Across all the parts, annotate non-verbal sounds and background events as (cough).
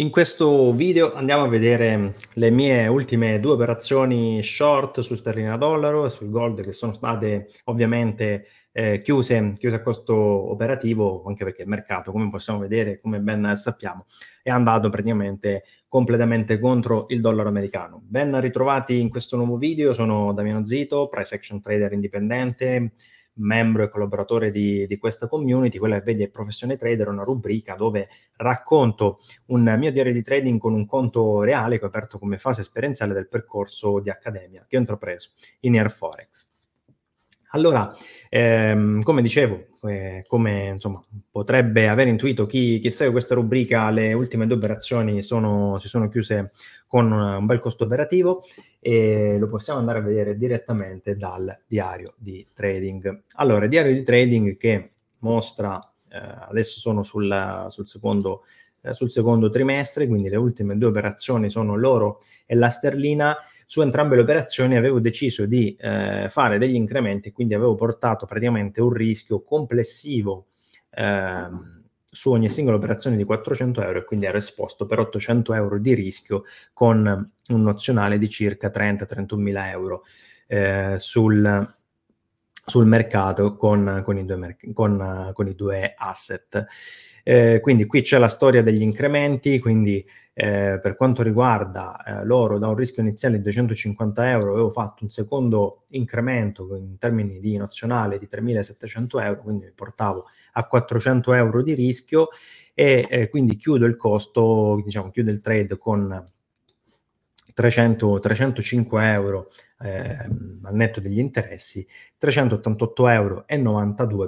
In questo video andiamo a vedere le mie ultime due operazioni short su sterlina dollaro e sul gold che sono state ovviamente eh, chiuse, chiuse, a costo operativo anche perché il mercato come possiamo vedere, come ben sappiamo, è andato praticamente completamente contro il dollaro americano. Ben ritrovati in questo nuovo video, sono Damiano Zito, price action trader indipendente, membro e collaboratore di, di questa community, quella che vedi è Professione Trader, una rubrica dove racconto un mio diario di trading con un conto reale che ho aperto come fase esperienziale del percorso di accademia che ho intrapreso in Air Forex. Allora, ehm, come dicevo, eh, come insomma, potrebbe aver intuito chi, chi segue questa rubrica, le ultime due operazioni sono, si sono chiuse con un bel costo operativo e lo possiamo andare a vedere direttamente dal diario di trading. Allora, il diario di trading che mostra, eh, adesso sono sul, sul secondo eh, sul secondo trimestre, quindi le ultime due operazioni sono l'oro e la sterlina su entrambe le operazioni avevo deciso di eh, fare degli incrementi, quindi avevo portato praticamente un rischio complessivo eh, su ogni singola operazione di 400 euro e quindi ero esposto per 800 euro di rischio con un nozionale di circa 30-31 mila euro eh, sul sul mercato con, con, i, due con, con i, due asset. Eh, quindi qui c'è la storia degli incrementi, quindi eh, per quanto riguarda eh, l'oro da un rischio iniziale di 250 euro avevo fatto un secondo incremento in termini di nozionale di 3.700 euro, quindi mi portavo a 400 euro di rischio e eh, quindi chiudo il costo, diciamo chiudo il trade con 300, 305 euro eh, al netto degli interessi, 388,92 euro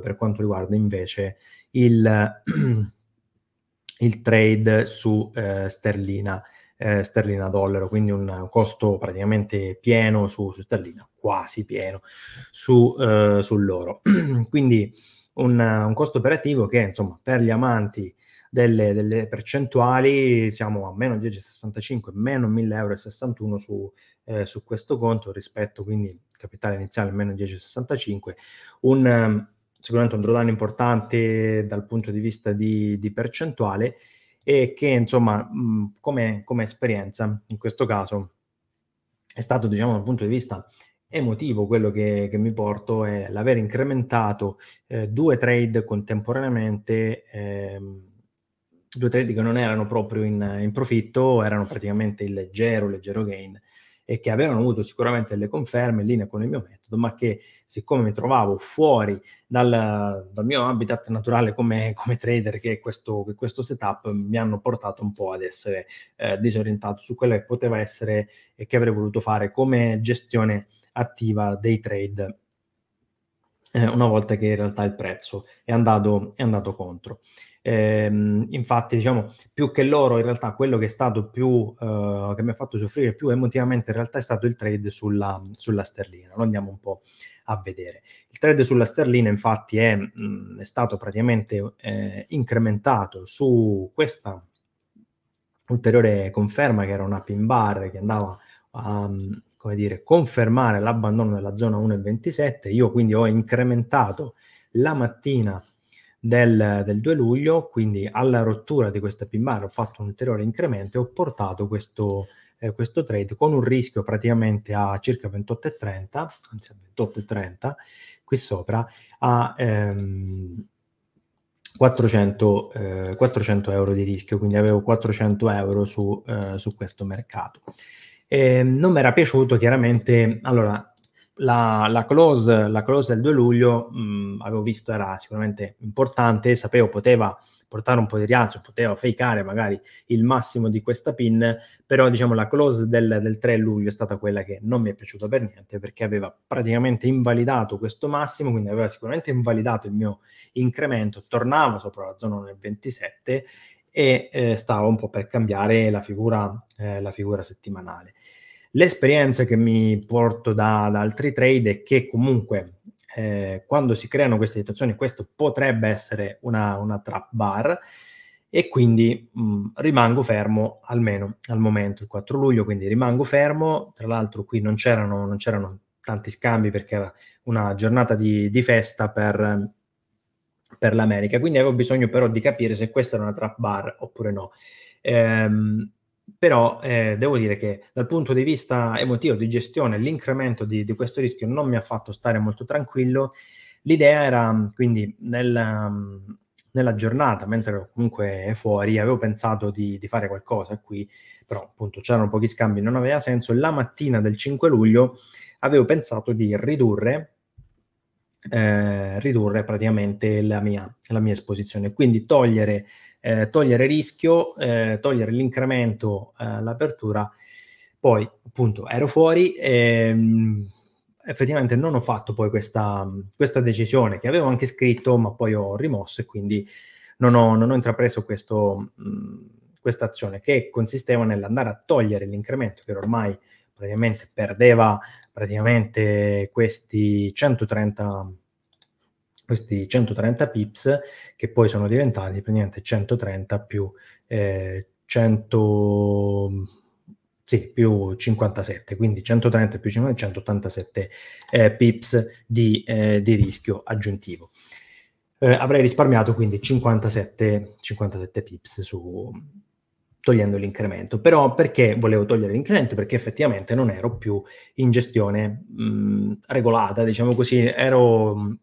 per quanto riguarda invece il, (clears throat) il trade su eh, sterlina, eh, sterlina dollaro, quindi un costo praticamente pieno su, su sterlina, quasi pieno su, eh, sull'oro. (clears throat) quindi un, un, costo operativo che insomma per gli amanti delle, delle percentuali, siamo a meno 10,65, meno 1.000,61 euro su, eh, su questo conto rispetto quindi capitale iniziale meno 10,65, un, ehm, sicuramente un drawdown importante dal punto di vista di, di percentuale e che insomma come, come esperienza in questo caso è stato diciamo dal punto di vista emotivo quello che, che, mi porto è l'aver incrementato eh, due trade contemporaneamente ehm, due trade che non erano proprio in, in profitto, erano praticamente il leggero, leggero gain e che avevano avuto sicuramente le conferme in linea con il mio metodo, ma che siccome mi trovavo fuori dal, dal mio habitat naturale come, come trader, che questo, che questo, setup mi hanno portato un po' ad essere eh, disorientato su quello che poteva essere e che avrei voluto fare come gestione attiva dei trade eh, una volta che in realtà il prezzo è andato, è andato contro. Ehm, infatti, diciamo, più che l'oro, in realtà quello che è stato più, eh, che mi ha fatto soffrire più emotivamente in realtà è stato il trade sulla, sulla sterlina. Lo andiamo un po' a vedere. Il trade sulla sterlina infatti è, mh, mm, è stato praticamente eh, incrementato su questa ulteriore conferma che era una pin bar che andava a come dire, confermare l'abbandono della zona 1,27. Io quindi ho incrementato la mattina del, del 2 luglio, quindi alla rottura di questa pin bar ho fatto un ulteriore incremento e ho portato questo, eh, questo trade con un rischio praticamente a circa 28,30, anzi a 28,30 qui sopra, a... Ehm, 400, eh, 400, euro di rischio, quindi avevo 400 euro su, eh, su questo mercato. E ehm, non mi era piaciuto chiaramente, allora la, la, close, la, close, del 2 luglio mh, mm, avevo visto era sicuramente importante, sapevo poteva portare un po' di rialzo, poteva fakeare magari il massimo di questa pin, però diciamo la close del, del 3 luglio è stata quella che non mi è piaciuta per niente perché aveva praticamente invalidato questo massimo, quindi aveva sicuramente invalidato il mio incremento, tornavo sopra la zona del 27 e eh, stavo un po' per cambiare la figura, eh, la figura settimanale. L'esperienza che mi porto da, da altri trade è che comunque eh, quando si creano queste situazioni questo potrebbe essere una, una trap bar e quindi mh, mm, rimango fermo almeno al momento, il 4 luglio, quindi rimango fermo, tra l'altro qui non c'erano, non c'erano tanti scambi perché era una giornata di, di festa per, per l'America, quindi avevo bisogno però di capire se questa era una trap bar oppure no. Eh, però eh, devo dire che dal punto di vista emotivo, di gestione, l'incremento di, di, questo rischio non mi ha fatto stare molto tranquillo. L'idea era mm, quindi nel, mm, nella giornata, mentre ero comunque fuori, avevo pensato di, di, fare qualcosa qui, però appunto c'erano pochi scambi, non aveva senso. La mattina del 5 luglio avevo pensato di ridurre, eh, ridurre praticamente la mia, la mia esposizione, quindi togliere eh, togliere rischio, eh, togliere l'incremento, eh, l'apertura. Poi, appunto, ero fuori e ehm, effettivamente non ho fatto poi questa, questa, decisione che avevo anche scritto, ma poi ho rimosso e quindi non ho, non ho intrapreso questa azione che consisteva nell'andare a togliere l'incremento che ormai praticamente perdeva praticamente questi 130 questi 130 pips che poi sono diventati praticamente 130 più, eh, 100, sì, più 57, quindi 130 più 50, 187 eh, pips di, eh, di, rischio aggiuntivo. Eh, avrei risparmiato quindi 57, 57 pips su, togliendo l'incremento. Però perché volevo togliere l'incremento? Perché effettivamente non ero più in gestione mh, mm, regolata, diciamo così, ero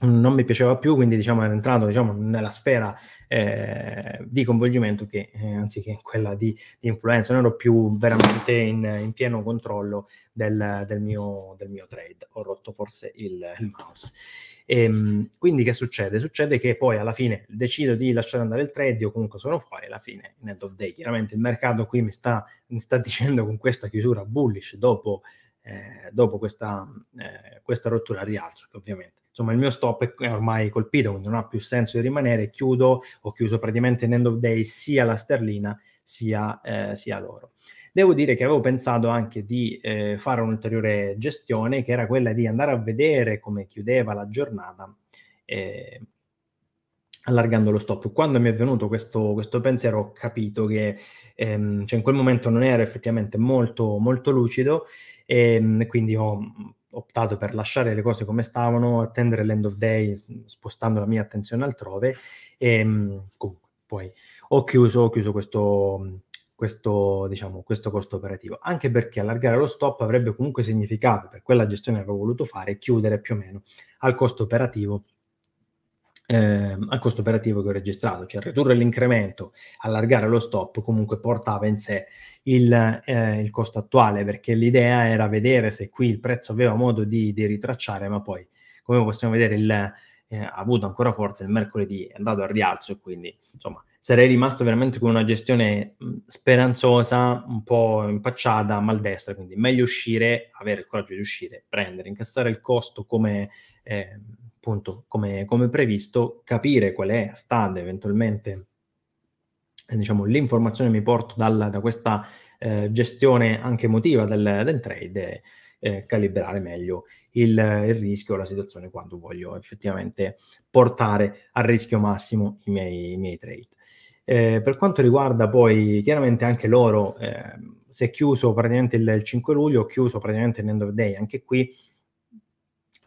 non mi piaceva più, quindi diciamo era entrato diciamo, nella sfera eh, di coinvolgimento che eh, anziché quella di, di, influenza, non ero più veramente in, in pieno controllo del, del, mio, del, mio, trade, ho rotto forse il, il mouse. E, ehm, quindi che succede? Succede che poi alla fine decido di lasciare andare il trade o comunque sono fuori alla fine, in end of day. Chiaramente il mercato qui mi sta, mi sta dicendo con questa chiusura bullish dopo eh, dopo questa, eh, questa, rottura al rialzo, che ovviamente insomma il mio stop è ormai colpito, quindi non ha più senso di rimanere, chiudo, ho chiuso praticamente in end of day sia la sterlina sia, eh, sia l'oro. Devo dire che avevo pensato anche di eh, fare un'ulteriore gestione, che era quella di andare a vedere come chiudeva la giornata Eh, allargando lo stop. Quando mi è venuto questo, questo pensiero ho capito che ehm, cioè in quel momento non ero effettivamente molto, molto lucido ehm, e quindi ho optato per lasciare le cose come stavano, attendere l'end of day spostando la mia attenzione altrove e ehm, comunque poi ho chiuso, ho chiuso questo, questo, diciamo, questo costo operativo, anche perché allargare lo stop avrebbe comunque significato, per quella gestione che avevo voluto fare, chiudere più o meno al costo operativo eh, al costo operativo che ho registrato, cioè ridurre l'incremento, allargare lo stop comunque portava in sé il, eh, il, costo attuale, perché l'idea era vedere se qui il prezzo aveva modo di, di ritracciare, ma poi come possiamo vedere il, eh, ha avuto ancora forza il mercoledì, è andato al rialzo e quindi insomma sarei rimasto veramente con una gestione speranzosa, un po' impacciata, maldestra, quindi meglio uscire, avere il coraggio di uscire, prendere, incassare il costo come... Eh, appunto, come, come previsto, capire qual è stata eventualmente eh, diciamo, l'informazione che mi porto dal, da questa eh, gestione anche emotiva del, del trade e eh, calibrare meglio il, il rischio o la situazione quando voglio effettivamente portare al rischio massimo i miei, i miei trade. Eh, per quanto riguarda poi chiaramente anche loro, ehm, si è chiuso praticamente il, il 5 luglio, ho chiuso praticamente l'end of day anche qui,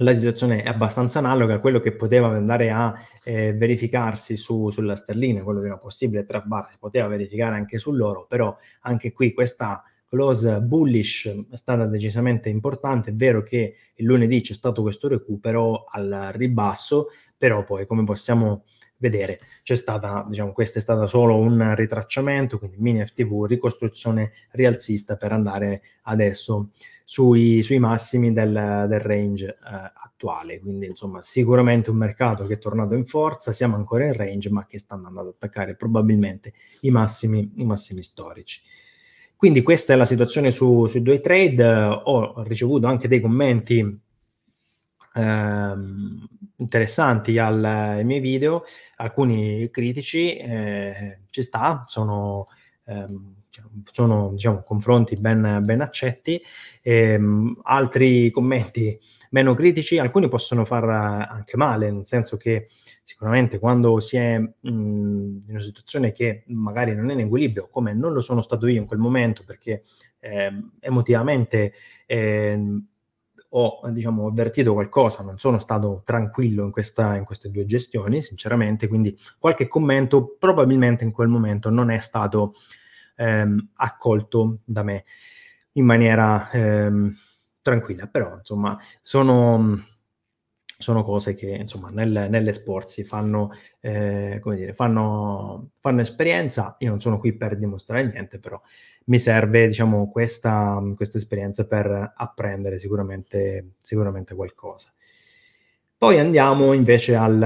la situazione è abbastanza analoga a quello che poteva andare a eh, verificarsi su, sulla sterlina, quello che era possibile tra bar, si poteva verificare anche sull'oro, però anche qui questa close bullish è stata decisamente importante, è vero che il lunedì c'è stato questo recupero al ribasso, però poi come possiamo vedere c'è stata, diciamo, questa è stata solo un ritracciamento, quindi mini FTV, ricostruzione rialzista per andare adesso sui, sui massimi del, del range eh, attuale, quindi insomma sicuramente un mercato che è tornato in forza, siamo ancora in range ma che sta andando ad attaccare probabilmente i massimi, i massimi storici. Quindi questa è la situazione su, su due trade. Ho ricevuto anche dei commenti ehm, interessanti al, ai miei video, alcuni critici, eh, ci sta, sono... Ehm, sono diciamo, confronti ben, ben accetti. Ehm, altri commenti meno critici, alcuni possono far eh, anche male, nel senso che sicuramente quando si è mh, in una situazione che magari non è in equilibrio, come non lo sono stato io in quel momento, perché ehm, emotivamente... Ehm, ho diciamo, avvertito qualcosa, non sono stato tranquillo in, questa, in, queste due gestioni, sinceramente, quindi qualche commento probabilmente in quel momento non è stato ehm, accolto da me in maniera ehm, tranquilla, però insomma sono, sono cose che insomma nel, nell'esporsi fanno, eh, come dire, fanno, fanno, esperienza, io non sono qui per dimostrare niente, però mi serve diciamo questa, questa esperienza per apprendere sicuramente, sicuramente qualcosa. Poi andiamo invece al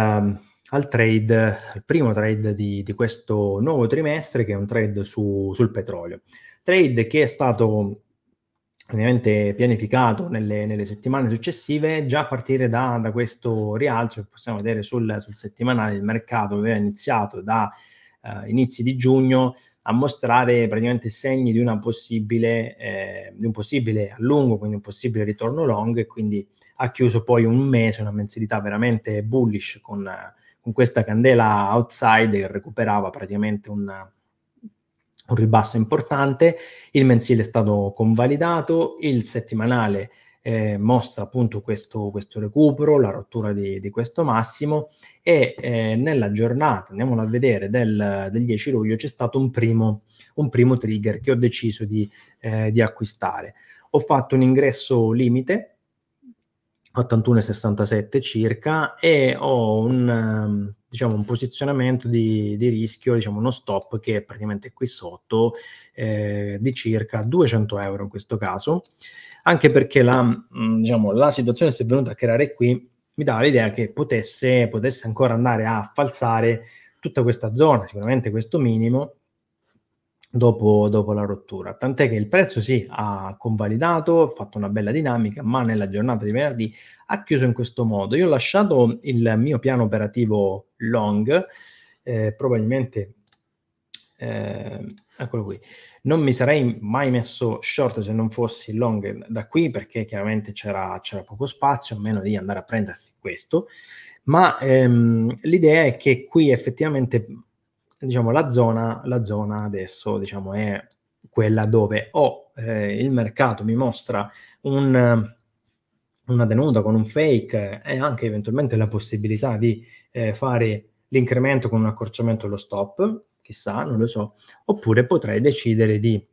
al trade, al primo trade di, di questo nuovo trimestre, che è un trade su, sul petrolio. Trade che è stato ovviamente pianificato nelle, nelle, settimane successive, già a partire da, da questo rialzo che possiamo vedere sul, sul, settimanale, il mercato aveva iniziato da eh, inizi di giugno a mostrare praticamente segni di, eh, di, un possibile allungo, quindi un possibile ritorno long e quindi ha chiuso poi un mese, una mensilità veramente bullish con... Eh, con questa candela outside che recuperava praticamente una, un ribasso importante, il mensile è stato convalidato, il settimanale eh, mostra appunto questo, questo, recupero, la rottura di, di questo massimo e eh, nella giornata, andiamola a vedere, del, del 10 luglio c'è stato un primo, un primo trigger che ho deciso di, eh, di acquistare. Ho fatto un ingresso limite 81,67 circa e ho un, ehm, diciamo, un posizionamento di, di, rischio, diciamo uno stop che è praticamente qui sotto eh, di circa 200 euro in questo caso, anche perché la, mm, diciamo, la situazione si è venuta a creare qui mi dà l'idea che potesse, potesse ancora andare a falsare tutta questa zona, sicuramente questo minimo, Dopo, dopo, la rottura. Tant'è che il prezzo sì, ha convalidato, ha fatto una bella dinamica, ma nella giornata di venerdì ha chiuso in questo modo. Io ho lasciato il mio piano operativo long, eh, probabilmente, eh, eccolo qui, non mi sarei mai messo short se non fossi long da qui, perché chiaramente c'era, poco spazio, a meno di andare a prendersi questo, ma ehm, l'idea è che qui effettivamente diciamo, la zona, la zona adesso diciamo, è quella dove o eh, il mercato mi mostra un, una denuncia con un fake e anche eventualmente la possibilità di eh, fare l'incremento con un accorciamento dello stop, chissà, non lo so, oppure potrei decidere di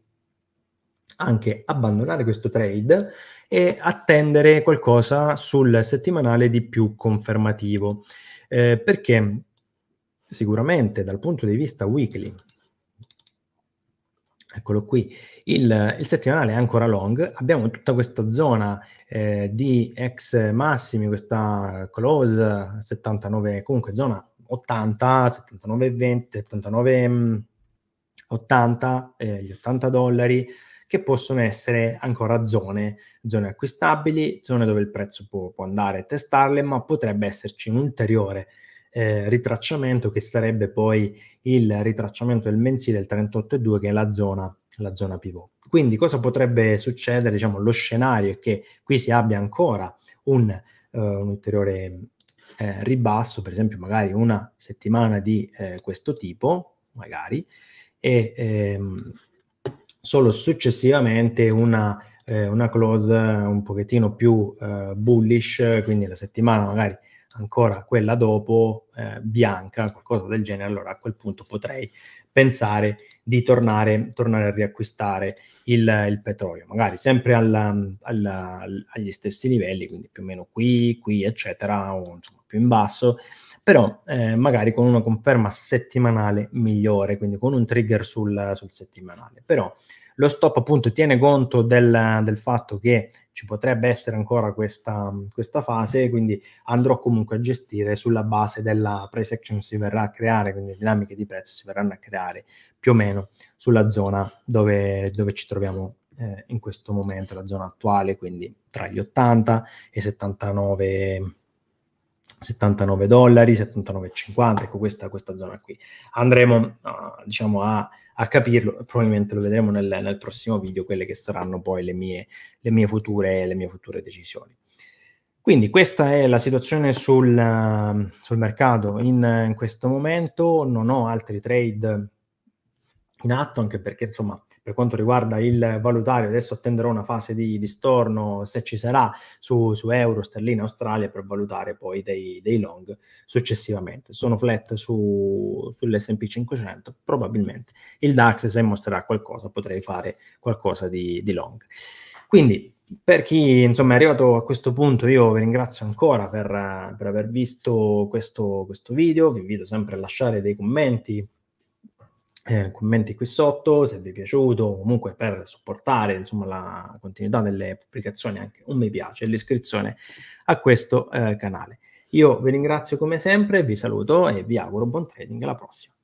anche abbandonare questo trade e attendere qualcosa sul settimanale di più confermativo. Eh, perché sicuramente dal punto di vista weekly, eccolo qui, il, il settimanale è ancora long, abbiamo tutta questa zona eh, di ex massimi, questa close 79, comunque zona 80, 79, 20, 79, 80, eh, gli 80 dollari, che possono essere ancora zone, zone acquistabili, zone dove il prezzo può, può andare a testarle, ma potrebbe esserci un'ulteriore eh, ritracciamento che sarebbe poi il ritracciamento del mensile del 38.2 che è la zona, la zona pivot. Quindi cosa potrebbe succedere? Diciamo, lo scenario è che qui si abbia ancora un, eh, un ulteriore eh, ribasso, per esempio magari una settimana di eh, questo tipo, magari, e ehm, solo successivamente una, eh, una close un pochettino più eh, bullish, quindi la settimana magari ancora quella dopo eh, bianca, qualcosa del genere, allora a quel punto potrei pensare di tornare, tornare a riacquistare il, il, petrolio, magari sempre alla, alla, agli stessi livelli, quindi più o meno qui, qui, eccetera, o insomma più in basso, però eh, magari con una conferma settimanale migliore, quindi con un trigger sul, sul settimanale. Però lo stop appunto tiene conto del, del fatto che ci potrebbe essere ancora questa, questa, fase, quindi andrò comunque a gestire sulla base della price action si verrà a creare, quindi le dinamiche di prezzo si verranno a creare più o meno sulla zona dove, dove ci troviamo eh, in questo momento, la zona attuale, quindi tra gli 80 e i 79 79 dollari, 79,50, ecco questa, questa zona qui. Andremo uh, diciamo a, a, capirlo, probabilmente lo vedremo nel, nel, prossimo video, quelle che saranno poi le mie, le mie, future, le mie future decisioni. Quindi questa è la situazione sul, sul mercato in, in, questo momento, non ho altri trade in atto, anche perché insomma per quanto riguarda il valutario, adesso attenderò una fase di, di storno, se ci sarà, su, su euro, sterline, Australia, per valutare poi dei, dei long successivamente. Sono flat su, sull'S&P 500, probabilmente. Il DAX, se mostrerà qualcosa, potrei fare qualcosa di, di long. Quindi, per chi insomma, è arrivato a questo punto, io vi ringrazio ancora per, per aver visto questo, questo video. Vi invito sempre a lasciare dei commenti eh, commenti qui sotto se vi è piaciuto, comunque per supportare insomma, la continuità delle pubblicazioni, anche un mi piace e l'iscrizione a questo eh, canale. Io vi ringrazio come sempre, vi saluto e vi auguro buon trading alla prossima.